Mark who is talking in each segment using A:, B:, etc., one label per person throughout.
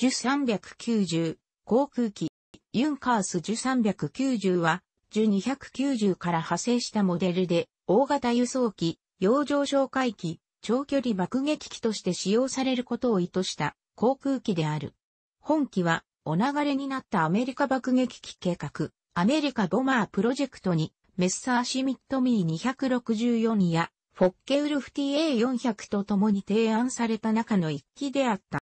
A: ジュ390、航空機、ユンカースジュ390は、ジュ290から派生したモデルで、大型輸送機、洋上哨戒機、長距離爆撃機として使用されることを意図した航空機である。本機は、お流れになったアメリカ爆撃機計画、アメリカボマープロジェクトに、メッサーシミットミー264や、フォッケウルフ TA400 と共に提案された中の一機であった。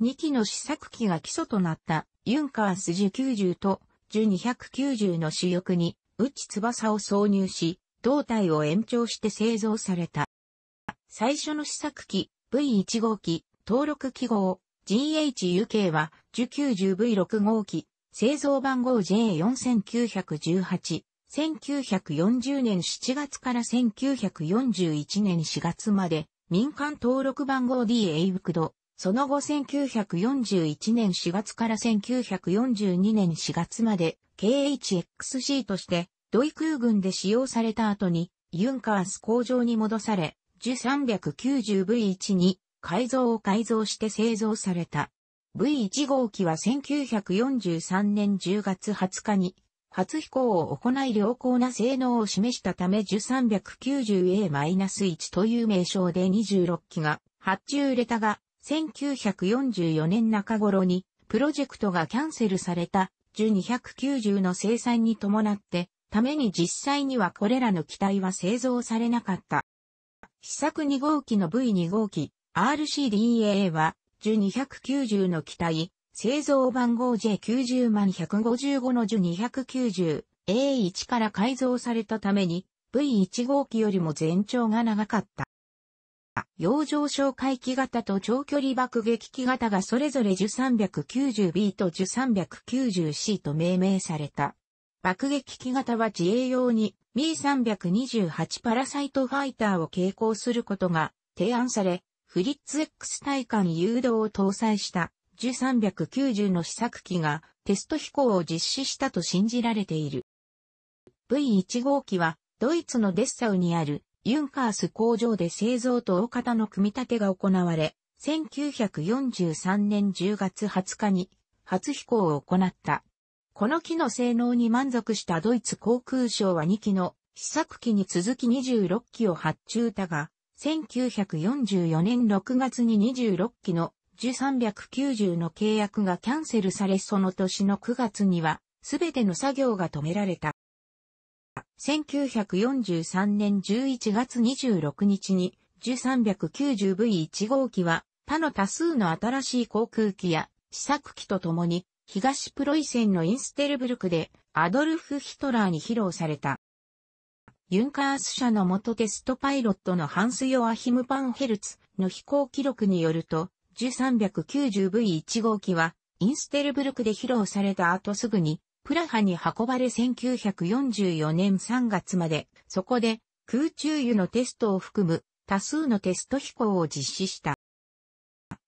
A: 2機の試作機が基礎となったユンカース受90と受290の主翼に内翼を挿入し、胴体を延長して製造された。最初の試作機 V1 号機、登録記号 GHUK は1 9 0 v 6号機、製造番号 J4918。1940年7月から1941年4月まで民間登録番号 D エイブクドその後1941年4月から1942年4月まで KHXC としてドイ空軍で使用された後にユンカース工場に戻され、ジ 390V1 に改造を改造して製造された。V1 号機は1943年10月20日に初飛行を行い良好な性能を示したため 1390A-1 という名称で26機が発注れたが1944年中頃にプロジェクトがキャンセルされた1 290の生産に伴って、ために実際にはこれらの機体は製造されなかった。試作2号機の V2 号機 RCDAA は、1 290の機体、製造番号 J90 万155の1 290A1 から改造されたために、V1 号機よりも全長が長かった。洋上哨戒機型と長距離爆撃機型がそれぞれ 10390B と 10390C と命名された。爆撃機型は自衛用に B328 パラサイトファイターを携行することが提案され、フリッツ X 対艦誘導を搭載した1390の試作機がテスト飛行を実施したと信じられている。V1 号機はドイツのデッサウにあるユンカース工場で製造と大方の組み立てが行われ、1943年10月20日に初飛行を行った。この機の性能に満足したドイツ航空省は2機の試作機に続き26機を発注だが、1944年6月に26機の1390の契約がキャンセルされその年の9月には、すべての作業が止められた。1943年11月26日に、1390V1 号機は、他の多数の新しい航空機や試作機と共に、東プロイセンのインステルブルクで、アドルフ・ヒトラーに披露された。ユンカース社の元テストパイロットのハンス・ヨアヒム・パンヘルツの飛行記録によると、1390V1 号機は、インステルブルクで披露された後すぐに、プラハに運ばれ1944年3月まで、そこで空中油のテストを含む多数のテスト飛行を実施した。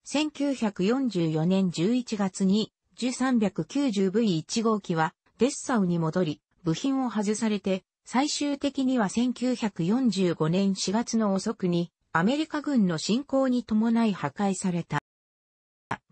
A: 1944年11月に 1390V1 号機はデッサウに戻り、部品を外されて、最終的には1945年4月の遅くにアメリカ軍の侵攻に伴い破壊された。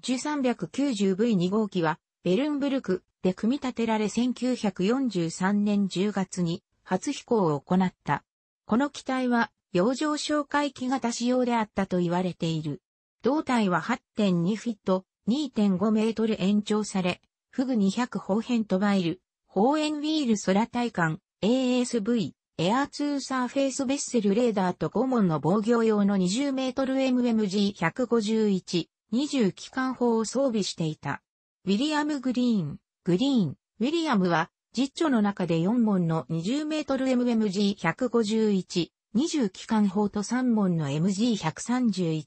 A: 1390V2 号機はベルンブルクで組み立てられ1943年10月に初飛行を行った。この機体は洋上哨戒機型仕様であったと言われている。胴体は8.2フィット、2.5メートル延長され、フグ200方辺トバイル、方円ウィール空体艦、ASV、エアーツーサーフェイスベッセルレーダーと5門の防御用の20メートル MMG151、20機関砲を装備していた。ウィリアム・グリーン、グリーン、ウィリアムは、実著の中で4本の 20m MMG151、20機関砲と3本の MG131、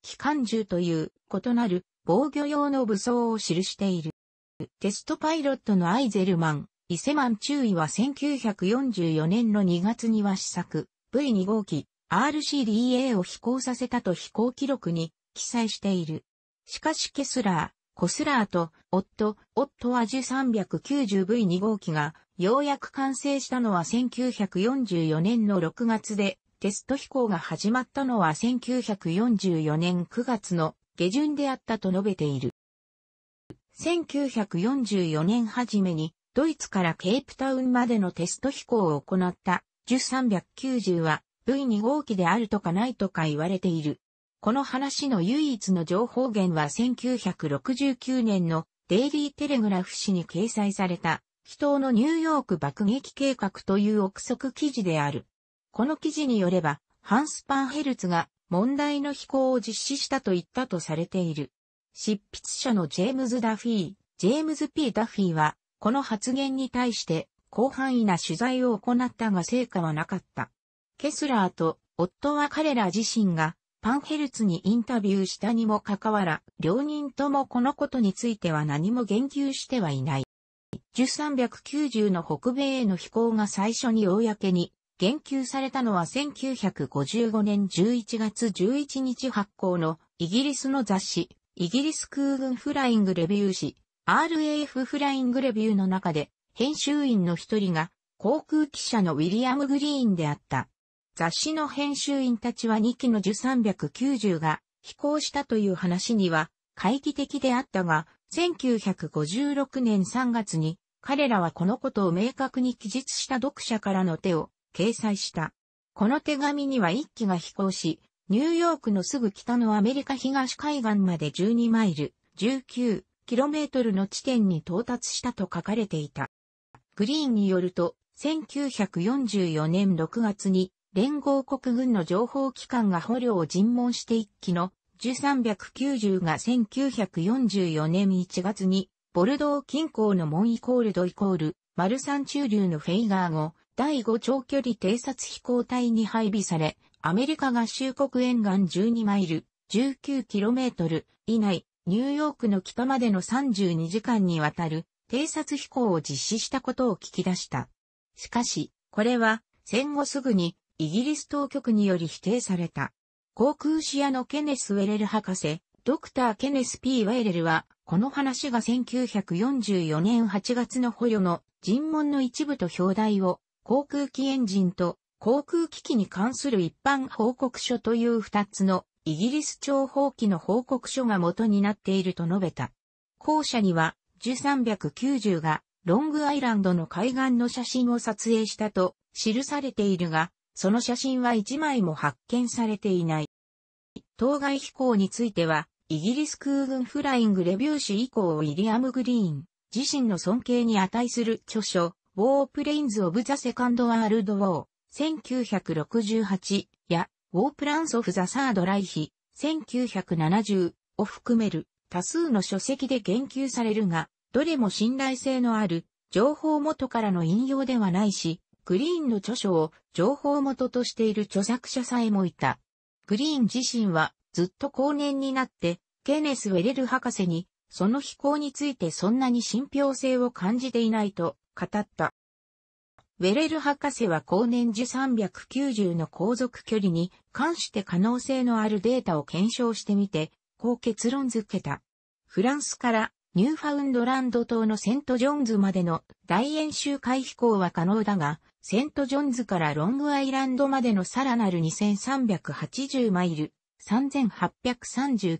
A: 機関銃という異なる防御用の武装を記している。テストパイロットのアイゼルマン、伊勢マン中尉は1944年の2月には試作 V2 号機 RCDA を飛行させたと飛行記録に記載している。しかしケスラー、コスラーと、夫、夫は、ジュ 390V2 号機が、ようやく完成したのは1944年の6月で、テスト飛行が始まったのは1944年9月の下旬であったと述べている。1944年初めに、ドイツからケープタウンまでのテスト飛行を行った、1 390は V2 号機であるとかないとか言われている。この話の唯一の情報源は1969年のデイリーテレグラフ誌に掲載された、祈祷のニューヨーク爆撃計画という憶測記事である。この記事によれば、ハンス・パンヘルツが問題の飛行を実施したと言ったとされている。執筆者のジェームズ・ダフィー、ジェームズ・ P・ ダフィーは、この発言に対して広範囲な取材を行ったが成果はなかった。ケスラーと夫は彼ら自身がパンヘルツにインタビューしたにもかかわら、両人ともこのことについては何も言及してはいない。1390の北米への飛行が最初に公に言及されたのは1955年11月11日発行のイギリスの雑誌、イギリス空軍フライングレビュー誌、RAF フライングレビューの中で、編集員の一人が、航空記者のウィリアム・グリーンであった。雑誌の編集員たちは2機の1390が飛行したという話には、懐疑的であったが、1956年3月に彼らはこのことを明確に記述した読者からの手を掲載した。この手紙には1機が飛行し、ニューヨークのすぐ北のアメリカ東海岸まで12マイル、19キロメートルの地点に到達したと書かれていた。グリーンによると、1944年6月に連合国軍の情報機関が捕虜を尋問して一機の1390が1944年1月に、ボルドー近郊のモンイコールドイコール、マルサン中流のフェイガー後、第5長距離偵察飛行隊に配備され、アメリカ合衆国沿岸12マイル、19km 以内、ニューヨークの北までの32時間にわたる偵察飛行を実施したことを聞き出した。しかし、これは戦後すぐにイギリス当局により否定された。航空士屋のケネス・ウェレル博士、ドクター・ケネス・ P・ ウェレルは、この話が1944年8月の捕虜の尋問の一部と表題を、航空機エンジンと航空機器に関する一般報告書という二つのイギリス諜報機の報告書が元になっていると述べた。後者には、1 390がロングアイランドの海岸の写真を撮影したと記されているが、その写真は一枚も発見されていない。当該飛行については、イギリス空軍フライングレビュー誌以降ウィリアム・グリーン、自身の尊敬に値する著書、ウォープレインズ・オブ・ザ・セカンド・ワールド・ウォー、1968や、ウォープランス・オフ・ザ・サード・ライヒ、1970を含める多数の書籍で言及されるが、どれも信頼性のある情報元からの引用ではないし、グリーンの著書を情報元としている著作者さえもいた。グリーン自身はずっと後年になって、ケネス・ウェレル博士に、その飛行についてそんなに信憑性を感じていないと語った。ウェレル博士は後年時390の航続距離に関して可能性のあるデータを検証してみて、こう結論付けた。フランスからニューファウンドランド島のセントジョンズまでの大演習回飛行は可能だが、セントジョンズからロングアイランドまでのさらなる2380マイル、3 8 3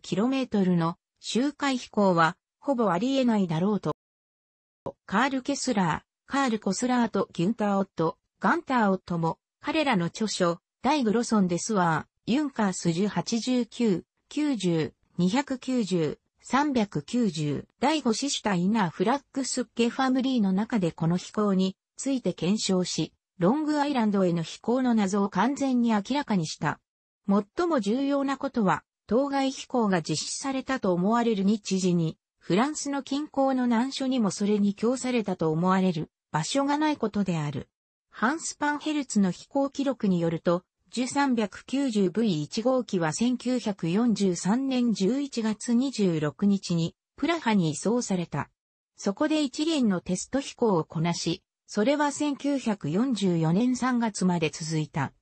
A: 0トルの周回飛行は、ほぼありえないだろうと。カール・ケスラー、カール・コスラーとギュンター・オット、ガンター・オットも、彼らの著書、大グロソン・デスワー、ユンカース1089、90、290、390、第5シュタイナーフラッグスッケファムリーの中でこの飛行について検証し、ロングアイランドへの飛行の謎を完全に明らかにした。最も重要なことは、当該飛行が実施されたと思われる日時に、フランスの近郊の難所にもそれに供されたと思われる場所がないことである。ハンスパンヘルツの飛行記録によると、1390V1 号機は1943年11月26日にプラハに移送された。そこで一連のテスト飛行をこなし、それは1944年3月まで続いた。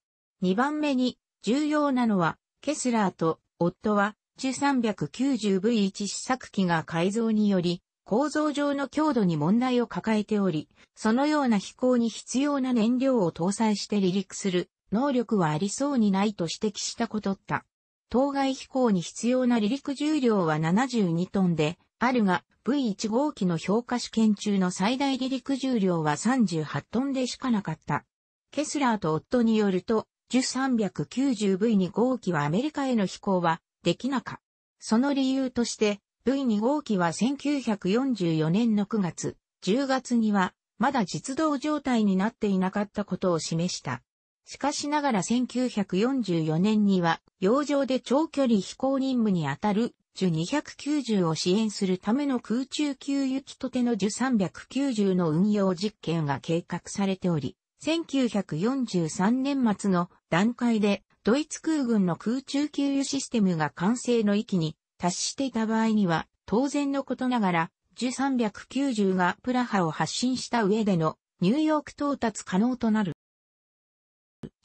A: 2番目に重要なのは、ケスラーと夫は 1390V1 試作機が改造により、構造上の強度に問題を抱えており、そのような飛行に必要な燃料を搭載して離陸する能力はありそうにないと指摘したことった。当該飛行に必要な離陸重量は72トンで、あるが、V1 号機の評価試験中の最大離陸重量は38トンでしかなかった。ケスラーと夫によると、10390V2 号機はアメリカへの飛行はできなかった。その理由として、V2 号機は1944年の9月、10月にはまだ実動状態になっていなかったことを示した。しかしながら1944年には、洋上で長距離飛行任務にあたる二290を支援するための空中給油機とての三390の運用実験が計画されており、1943年末の段階でドイツ空軍の空中給油システムが完成の域に達していた場合には、当然のことながら、三390がプラハを発進した上でのニューヨーク到達可能となる。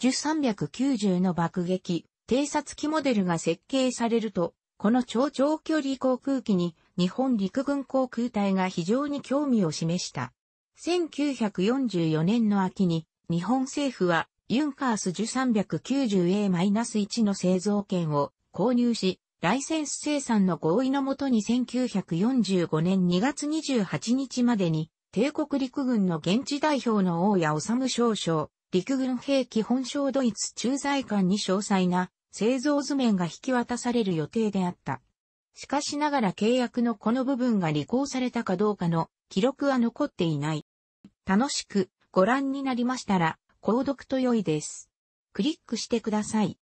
A: 三390の爆撃、偵察機モデルが設計されると、この超長距離航空機に日本陸軍航空隊が非常に興味を示した。1944年の秋に日本政府はユンカース 1390A-1 の製造権を購入し、ライセンス生産の合意のもとに1945年2月28日までに帝国陸軍の現地代表の大谷治少将、陸軍兵器本省ドイツ駐在官に詳細な製造図面が引き渡される予定であった。しかしながら契約のこの部分が履行されたかどうかの記録は残っていない。楽しくご覧になりましたら、購読と良いです。クリックしてください。